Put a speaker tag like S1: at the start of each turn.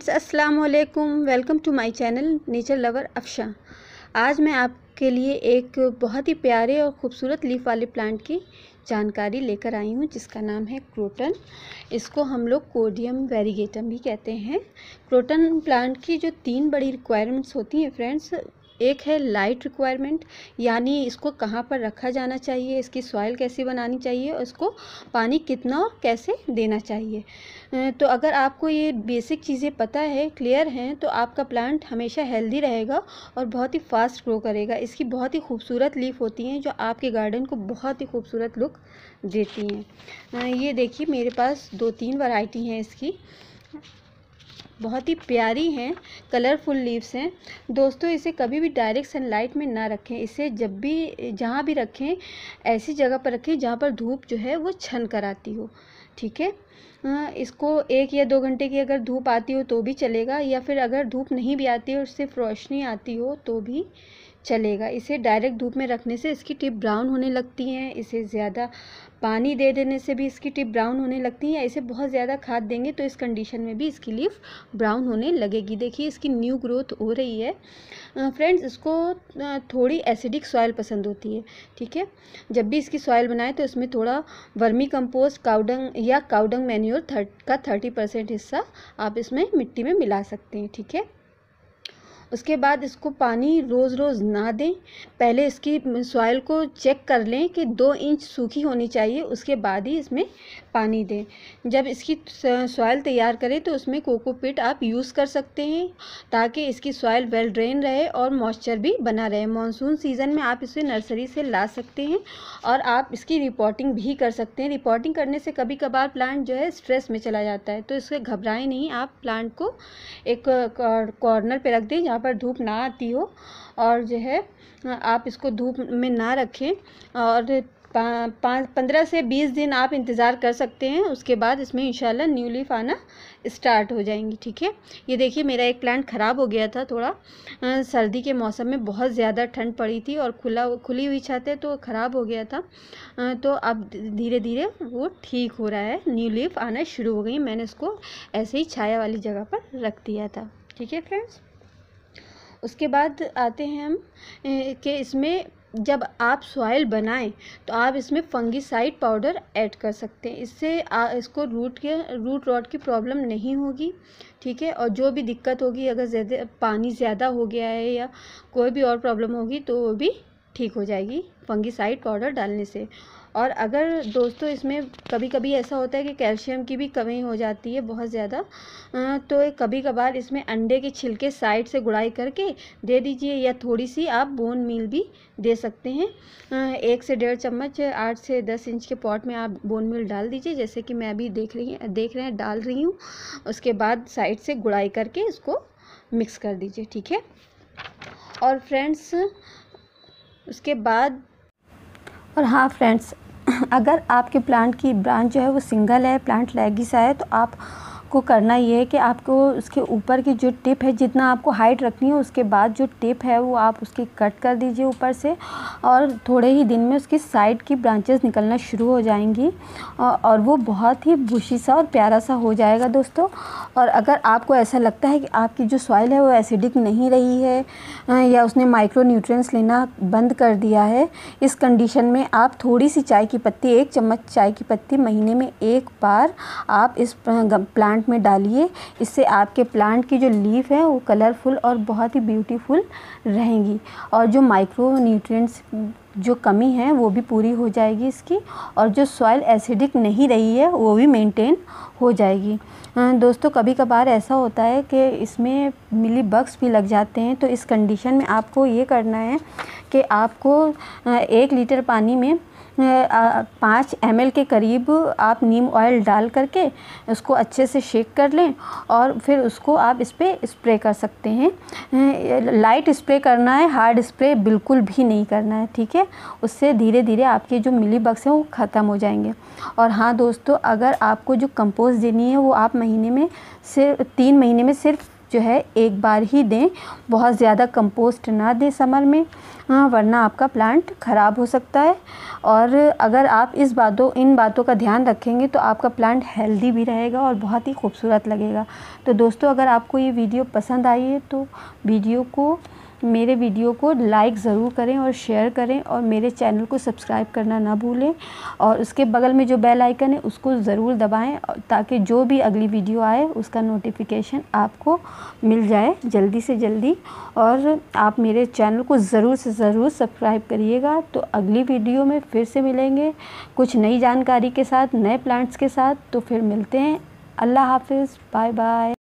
S1: friends अस्सलाम वालेकुम welcome to my channel nature lover Afsha आज मैं आपके लिए एक बहुत ही प्यारे और ख़ूबसूरत लीफ वाले प्लांट की जानकारी लेकर आई हूँ जिसका नाम है क्रोटन इसको हम लोग कोडियम वेरीगेटम भी कहते हैं क्रोटन प्लांट की जो तीन बड़ी रिक्वायरमेंट्स होती हैं फ्रेंड्स एक है लाइट रिक्वायरमेंट यानी इसको कहाँ पर रखा जाना चाहिए इसकी सॉइल कैसी बनानी चाहिए और इसको पानी कितना और कैसे देना चाहिए तो अगर आपको ये बेसिक चीज़ें पता है क्लियर हैं तो आपका प्लांट हमेशा हेल्दी रहेगा और बहुत ही फास्ट ग्रो करेगा इसकी बहुत ही खूबसूरत लीफ होती हैं जो आपके गार्डन को बहुत ही खूबसूरत लुक देती हैं ये देखिए मेरे पास दो तीन वैरायटी हैं इसकी बहुत ही प्यारी हैं कलरफुल लीव्स हैं दोस्तों इसे कभी भी डायरेक्ट सनलाइट में ना रखें इसे जब भी जहाँ भी रखें ऐसी जगह पर रखें जहाँ पर धूप जो है वो छन कर आती हो ठीक है हाँ, इसको एक या दो घंटे की अगर धूप आती हो तो भी चलेगा या फिर अगर धूप नहीं भी आती और सिर्फ रोशनी आती हो तो भी चलेगा इसे डायरेक्ट धूप में रखने से इसकी टिप ब्राउन होने लगती हैं इसे ज़्यादा पानी दे देने से भी इसकी टिप ब्राउन होने लगती है या इसे बहुत ज़्यादा खाद देंगे तो इस कंडीशन में भी इसकी लीफ ब्राउन होने लगेगी देखिए इसकी न्यू ग्रोथ हो रही है फ्रेंड्स इसको थोड़ी एसिडिक सॉयल पसंद होती है ठीक है जब भी इसकी सॉयल बनाए तो इसमें थोड़ा वर्मी कंपोस्ट काउडंग या काउडंग मैन्योर थर्ट का थर्टी परसेंट हिस्सा आप इसमें मिट्टी में मिला सकते हैं ठीक है उसके बाद इसको पानी रोज़ रोज़ ना दें पहले इसकी सॉइल को चेक कर लें कि दो इंच सूखी होनी चाहिए उसके बाद ही इसमें पानी दें जब इसकी सॉइल तैयार करें तो उसमें कोकोपीट आप यूज़ कर सकते हैं ताकि इसकी सॉइल वेल ड्रेन रहे और मॉइस्चर भी बना रहे मानसून सीज़न में आप इसे नर्सरी से ला सकते हैं और आप इसकी रिपोर्टिंग भी कर सकते हैं रिपोर्टिंग करने से कभी कभार प्लांट जो है स्ट्रेस में चला जाता है तो इसके घबराएं नहीं आप प्लांट को एक कॉर्नर पर रख दें जहाँ पर धूप ना आती हो और जो है आप इसको धूप में ना रखें और पाँच पंद्रह से बीस दिन आप इंतज़ार कर सकते हैं उसके बाद इसमें इंशाल्लाह न्यू लीफ आना स्टार्ट हो जाएंगी ठीक है ये देखिए मेरा एक प्लांट ख़राब हो गया था थोड़ा सर्दी के मौसम में बहुत ज़्यादा ठंड पड़ी थी और खुला खुली हुई छत है तो ख़राब हो गया था तो अब धीरे धीरे वो ठीक हो रहा है न्यू लीफ आना शुरू हो गई मैंने इसको ऐसे ही छाया वाली जगह पर रख दिया था ठीक है फ्रेंड्स उसके बाद आते हैं हम कि इसमें जब आप सॉइल बनाएं तो आप इसमें फंगीसाइड पाउडर ऐड कर सकते हैं इससे आ, इसको रूट के रूट रॉट की प्रॉब्लम नहीं होगी ठीक है और जो भी दिक्कत होगी अगर ज़्यादा पानी ज़्यादा हो गया है या कोई भी और प्रॉब्लम होगी तो वो भी ठीक हो जाएगी फंगिसाइड पाउडर डालने से और अगर दोस्तों इसमें कभी कभी ऐसा होता है कि कैल्शियम की भी कमी हो जाती है बहुत ज़्यादा तो कभी कभार इसमें अंडे के छिलके साइड से गुड़ाई करके दे दीजिए या थोड़ी सी आप बोन मील भी दे सकते हैं एक से डेढ़ चम्मच आठ से दस इंच के पॉट में आप बोन मील डाल दीजिए जैसे कि मैं अभी देख रही देख रहे हैं डाल रही हूँ उसके बाद साइड से गुड़ाई करके इसको मिक्स कर दीजिए ठीक है और फ्रेंड्स उसके बाद और हाँ फ्रेंड्स अगर आपके प्लांट की ब्रांच जो है वो सिंगल है प्लांट लेगी सा है तो आप आपको करना ये है कि आपको उसके ऊपर की जो टिप है जितना आपको हाइट रखनी है उसके बाद जो टिप है वो आप उसकी कट कर दीजिए ऊपर से और थोड़े ही दिन में उसकी साइड की ब्रांचेस निकलना शुरू हो जाएंगी और वो बहुत ही बुशी सा और प्यारा सा हो जाएगा दोस्तों और अगर आपको ऐसा लगता है कि आपकी जो सॉइल है वो एसिडिक नहीं रही है या उसने माइक्रो न्यूट्रेंस लेना बंद कर दिया है इस कंडीशन में आप थोड़ी सी चाय की पत्ती एक चम्मच चाय की पत्ती महीने में एक बार आप इस प्लांट प्लांट में डालिए इससे आपके प्लांट की जो लीफ है वो कलरफुल और बहुत ही ब्यूटीफुल रहेंगी और जो माइक्रो न्यूट्रिएंट्स जो कमी है वो भी पूरी हो जाएगी इसकी और जो सॉइल एसिडिक नहीं रही है वो भी मेंटेन हो जाएगी दोस्तों कभी कभार ऐसा होता है कि इसमें मिली बग्स भी लग जाते हैं तो इस कंडीशन में आपको ये करना है कि आपको एक लीटर पानी में पाँच एम के करीब आप नीम ऑयल डाल करके उसको अच्छे से शेक कर लें और फिर उसको आप इस पर इस्प्रे कर सकते हैं लाइट स्प्रे करना है हार्ड स्प्रे बिल्कुल भी नहीं करना है ठीक है उससे धीरे धीरे आपके जो मिली बक्स हैं वो ख़त्म हो जाएंगे और हाँ दोस्तों अगर आपको जो कंपोस्ट देनी है वो आप महीने में सिर्फ तीन महीने में सिर्फ जो है एक बार ही दें बहुत ज़्यादा कंपोस्ट ना दें समर में हाँ वरना आपका प्लांट ख़राब हो सकता है और अगर आप इस बातों इन बातों का ध्यान रखेंगे तो आपका प्लांट हेल्दी भी रहेगा और बहुत ही खूबसूरत लगेगा तो दोस्तों अगर आपको ये वीडियो पसंद आई है तो वीडियो को मेरे वीडियो को लाइक ज़रूर करें और शेयर करें और मेरे चैनल को सब्सक्राइब करना ना भूलें और उसके बगल में जो बेल आइकन है उसको ज़रूर दबाएं ताकि जो भी अगली वीडियो आए उसका नोटिफिकेशन आपको मिल जाए जल्दी से जल्दी और आप मेरे चैनल को ज़रूर से ज़रूर सब्सक्राइब करिएगा तो अगली वीडियो में फिर से मिलेंगे कुछ नई जानकारी के साथ नए प्लांट्स के साथ तो फिर मिलते हैं अल्लाह हाफिज़ बाय बाय